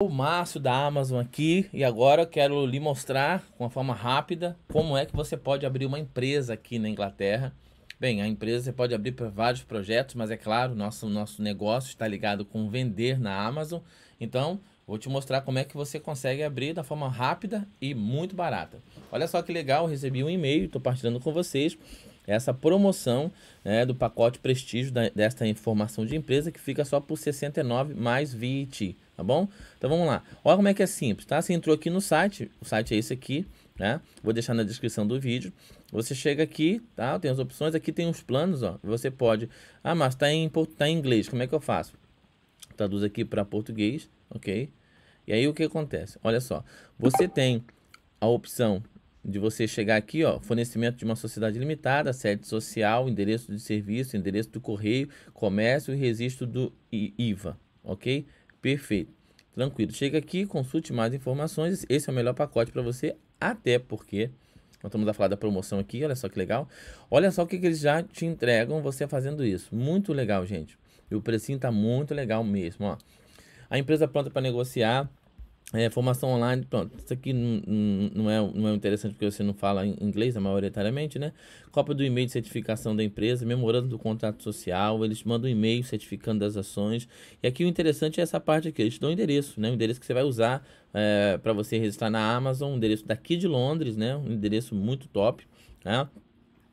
o Márcio da Amazon aqui e agora eu quero lhe mostrar com uma forma rápida como é que você pode abrir uma empresa aqui na Inglaterra. Bem, a empresa você pode abrir para vários projetos, mas é claro, nosso nosso negócio está ligado com vender na Amazon. Então, vou te mostrar como é que você consegue abrir da forma rápida e muito barata. Olha só que legal, recebi um e-mail, estou partilhando com vocês essa promoção né, do pacote prestígio da, desta informação de empresa que fica só por 69 mais 20, tá bom? Então vamos lá. Olha como é que é simples, tá? Você entrou aqui no site, o site é esse aqui, né? Vou deixar na descrição do vídeo. Você chega aqui, tá? Tem as opções, aqui tem os planos, ó. Você pode, ah, mas tá em, tá em inglês, como é que eu faço? Traduz aqui para português, ok? E aí o que acontece? Olha só, você tem a opção de você chegar aqui, ó, fornecimento de uma sociedade limitada, sede social, endereço de serviço, endereço do correio, comércio e registro do IVA, ok? Perfeito, tranquilo. Chega aqui, consulte mais informações, esse é o melhor pacote para você, até porque nós estamos a falar da promoção aqui, olha só que legal. Olha só o que, que eles já te entregam você fazendo isso, muito legal, gente. E o precinho tá muito legal mesmo, ó. A empresa pronta para negociar, é, formação online, pronto, isso aqui não, não, é, não é interessante porque você não fala inglês, a maioritariamente, né? Cópia do e-mail de certificação da empresa, memorando do contrato social, eles mandam um e-mail certificando as ações. E aqui o interessante é essa parte aqui, eles dão o endereço, né? O endereço que você vai usar é, para você registrar na Amazon, um endereço daqui de Londres, né? Um endereço muito top, né?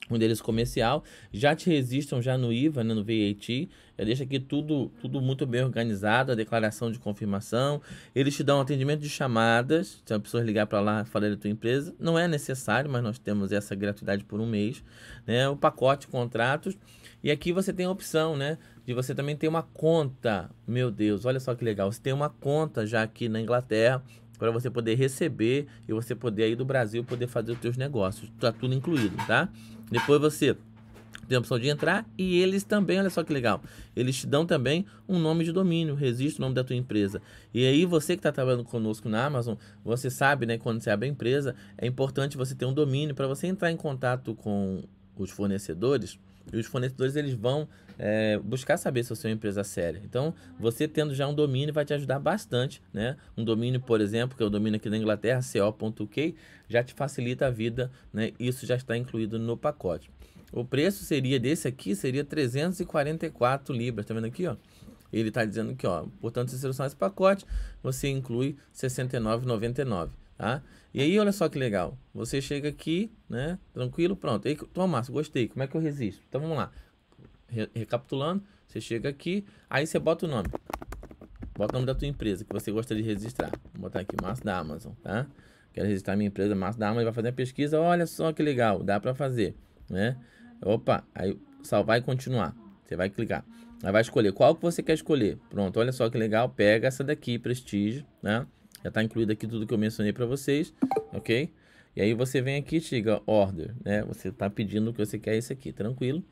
um deles comercial, já te registram já no IVA, né, no VAT, eu deixa aqui tudo, tudo muito bem organizado, a declaração de confirmação, eles te dão um atendimento de chamadas, se a pessoa ligar para lá falar da tua empresa, não é necessário, mas nós temos essa gratuidade por um mês, né, o pacote contratos, e aqui você tem a opção, né, de você também ter uma conta, meu Deus, olha só que legal, você tem uma conta já aqui na Inglaterra, para você poder receber e você poder aí do Brasil poder fazer os seus negócios. Tá tudo incluído, tá? Depois você tem a opção de entrar e eles também, olha só que legal, eles te dão também um nome de domínio, registro o nome da tua empresa. E aí você que está trabalhando conosco na Amazon, você sabe, né, quando você abre a empresa, é importante você ter um domínio para você entrar em contato com os fornecedores, e os fornecedores eles vão é, buscar saber se é uma empresa é séria. Então, você tendo já um domínio vai te ajudar bastante, né? Um domínio, por exemplo, que é o domínio aqui na Inglaterra, co.k, já te facilita a vida, né? Isso já está incluído no pacote. O preço seria desse aqui, seria 344 libras, tá vendo aqui, ó? Ele está dizendo que, ó, portanto, se você selecionar esse pacote, você inclui 69,99. Tá? E aí, olha só que legal. Você chega aqui, né? Tranquilo, pronto. Aí toma, gostei. Como é que eu resisto? Então vamos lá. Re recapitulando, você chega aqui, aí você bota o nome. Bota o nome da tua empresa que você gosta de registrar. Vou botar aqui massa da Amazon, tá? Quero registrar minha empresa massa da Amazon, vai fazer a pesquisa. Olha só que legal, dá para fazer, né? Opa, aí salvar e continuar. Você vai clicar. Aí vai escolher qual que você quer escolher. Pronto, olha só que legal, pega essa daqui, Prestige, né? Já está incluído aqui tudo que eu mencionei para vocês, ok? E aí você vem aqui chega order, né? Você está pedindo que você quer isso aqui, tranquilo.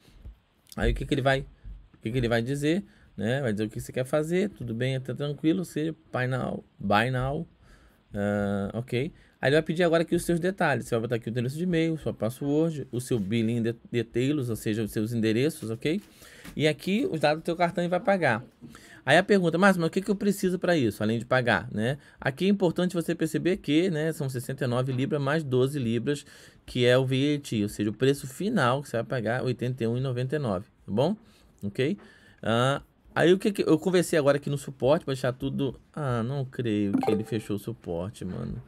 Aí o que, que ele vai, o que, que ele vai dizer, né? Vai dizer o que você quer fazer, tudo bem, até tranquilo, seja buy now, buy now, uh, ok? Aí ele vai pedir agora aqui os seus detalhes. Você vai botar aqui o endereço de e-mail, sua password, o seu billing de details, ou seja, os seus endereços, ok? E aqui os dados do seu cartão e vai pagar. Aí a pergunta, mas, mas o que, que eu preciso para isso, além de pagar? Né? Aqui é importante você perceber que né, são 69 libras mais 12 libras, que é o VAT, ou seja, o preço final que você vai pagar, R$ 81,99, tá bom? Ok? Ah, aí o que, que, eu conversei agora aqui no suporte para deixar tudo... Ah, não creio que ele fechou o suporte, mano.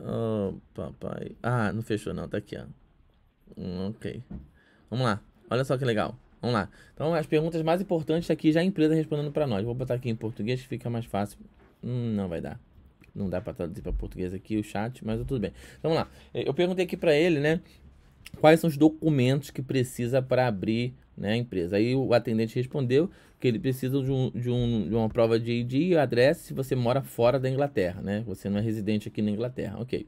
Oh, papai. Ah, não fechou não, tá aqui, ó. Hum, ok. Vamos lá. Olha só que legal. Vamos lá. Então, as perguntas mais importantes aqui já a empresa respondendo para nós. Vou botar aqui em português que fica mais fácil. Hum, não vai dar. Não dá para traduzir para português aqui o chat, mas tudo bem. Então, vamos lá. Eu perguntei aqui para ele, né? quais são os documentos que precisa para abrir né, a empresa. Aí o atendente respondeu que ele precisa de, um, de, um, de uma prova de ID e adresse se você mora fora da Inglaterra, né? Você não é residente aqui na Inglaterra, ok.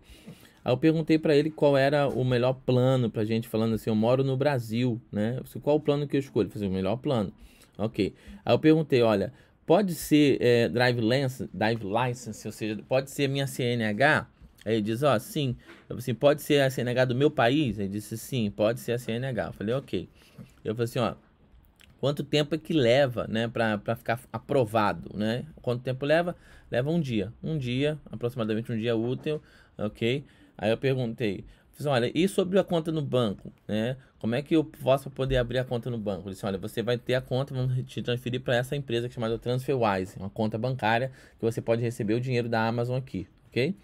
Aí eu perguntei para ele qual era o melhor plano para a gente, falando assim, eu moro no Brasil, né? Qual o plano que eu escolho? Fazer assim, o melhor plano, ok. Aí eu perguntei, olha, pode ser é, drive, license, drive license, ou seja, pode ser minha CNH? Aí ele diz, ó, oh, sim. Eu falei assim, pode ser a CNH do meu país? Ele disse, sim, pode ser a CNH. Eu falei, ok. Eu falei assim, ó, quanto tempo é que leva, né, para ficar aprovado, né? Quanto tempo leva? Leva um dia, um dia, aproximadamente um dia útil, ok? Aí eu perguntei, disse, assim, olha, e sobre a conta no banco, né? Como é que eu posso poder abrir a conta no banco? Ele disse, olha, você vai ter a conta, vamos te transferir para essa empresa chamada TransferWise, uma conta bancária que você pode receber o dinheiro da Amazon aqui, ok?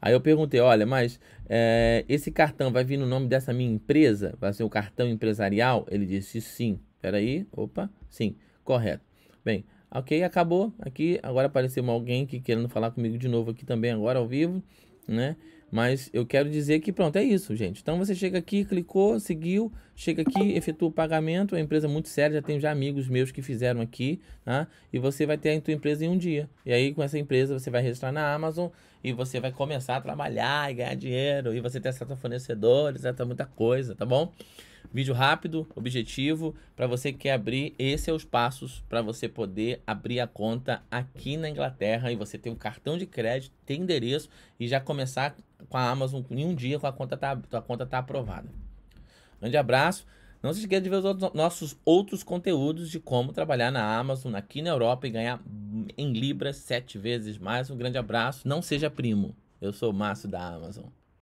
Aí eu perguntei, olha, mas é, esse cartão vai vir no nome dessa minha empresa? Vai ser o um cartão empresarial? Ele disse sim. Peraí, opa, sim, correto. Bem, ok, acabou aqui. Agora apareceu alguém que querendo falar comigo de novo aqui também, agora ao vivo né? Mas eu quero dizer que pronto, é isso, gente. Então você chega aqui, clicou, seguiu, chega aqui, efetua o pagamento. É a empresa muito séria, já tenho já amigos meus que fizeram aqui, tá? E você vai ter a tua empresa em um dia. E aí com essa empresa você vai registrar na Amazon e você vai começar a trabalhar e ganhar dinheiro e você tem certos fornecedores, certa muita coisa, tá bom? Vídeo rápido, objetivo, para você que quer abrir, esses são é os passos para você poder abrir a conta aqui na Inglaterra e você ter um cartão de crédito, ter endereço e já começar com a Amazon em um dia com a conta tá, tua conta tá aprovada. Grande abraço. Não se esqueça de ver os nossos outros conteúdos de como trabalhar na Amazon aqui na Europa e ganhar em libras sete vezes mais. Um grande abraço. Não seja primo. Eu sou o Márcio da Amazon.